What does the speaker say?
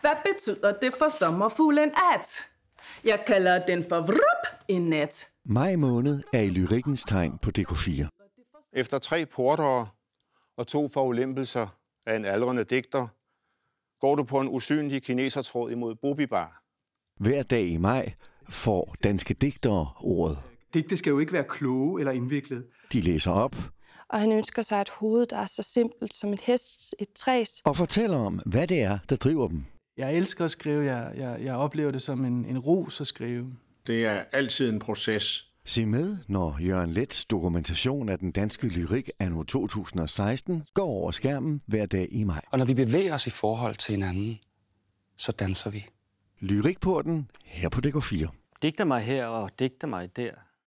Hvad betyder det for sommerfuglen at? Jeg kalder den for vrup i nat. Maj måned er i lyrikkens tegn på DK4. Efter tre portere og to forulempelser af en aldrende digter, går du på en usynlig kinesertråd imod Bobibar. Hver dag i maj får danske digtere ordet. Digte skal jo ikke være kloge eller indviklet. De læser op. Og han ønsker sig et hoved, der er så simpelt som et hest, et træs. Og fortæller om, hvad det er, der driver dem jeg elsker at skrive. Jeg, jeg, jeg oplever det som en, en ros at skrive. Det er altid en proces. Se med, når Jørgen Lets dokumentation af den danske lyrik anno 2016 går over skærmen hver dag i maj. Og når vi bevæger os i forhold til hinanden, så danser vi. Lyrikporten her på DK4. Digter mig her og digter mig der.